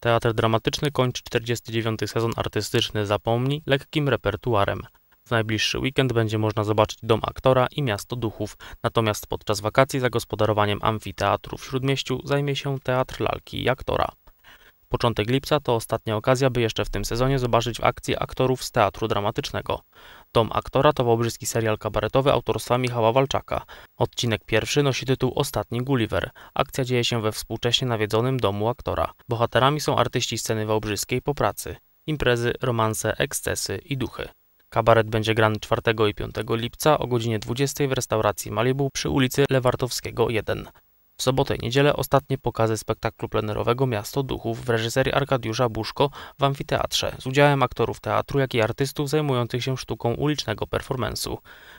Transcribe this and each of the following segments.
Teatr Dramatyczny kończy 49. sezon artystyczny Zapomnij lekkim repertuarem. W najbliższy weekend będzie można zobaczyć Dom Aktora i Miasto Duchów, natomiast podczas wakacji zagospodarowaniem amfiteatru w Śródmieściu zajmie się Teatr Lalki i Aktora. Początek lipca to ostatnia okazja, by jeszcze w tym sezonie zobaczyć w akcji aktorów z teatru dramatycznego. Dom aktora to wałbrzyski serial kabaretowy autorstwa Michała Walczaka. Odcinek pierwszy nosi tytuł Ostatni Gulliver. Akcja dzieje się we współcześnie nawiedzonym domu aktora. Bohaterami są artyści sceny wałbrzyskiej po pracy. Imprezy, romanse, ekscesy i duchy. Kabaret będzie grany 4 i 5 lipca o godzinie 20 w restauracji Malibu przy ulicy Lewartowskiego 1. W sobotę i niedzielę ostatnie pokazy spektaklu plenerowego Miasto Duchów w reżyserii Arkadiusza Buszko w amfiteatrze z udziałem aktorów teatru, jak i artystów zajmujących się sztuką ulicznego performensu.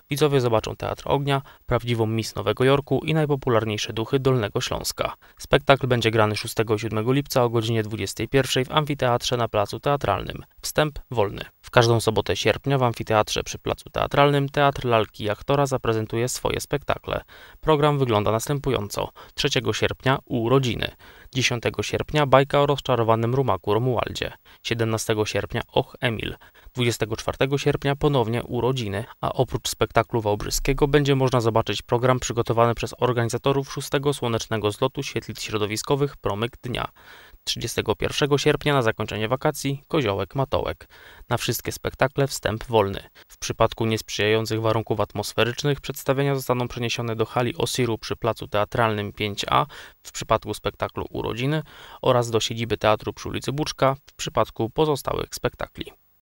Widzowie zobaczą Teatr Ognia, prawdziwą Miss Nowego Jorku i najpopularniejsze duchy Dolnego Śląska. Spektakl będzie grany 6 i 7 lipca o godzinie 21 w amfiteatrze na Placu Teatralnym. Wstęp wolny. W każdą sobotę sierpnia w amfiteatrze przy Placu Teatralnym Teatr Lalki i Aktora zaprezentuje swoje spektakle. Program wygląda następująco. 3 sierpnia Urodziny, 10 sierpnia bajka o rozczarowanym rumaku Romualdzie, 17 sierpnia Och Emil, 24 sierpnia ponownie Urodziny, a oprócz spektaklu wałbrzyskiego będzie można zobaczyć program przygotowany przez organizatorów 6 Słonecznego Zlotu Świetlic Środowiskowych Promyk Dnia. 31 sierpnia na zakończenie wakacji Koziołek-Matołek. Na wszystkie spektakle wstęp wolny. W przypadku niesprzyjających warunków atmosferycznych przedstawienia zostaną przeniesione do hali Osiru przy Placu Teatralnym 5A w przypadku spektaklu Urodziny oraz do siedziby teatru przy ulicy Buczka w przypadku pozostałych spektakli.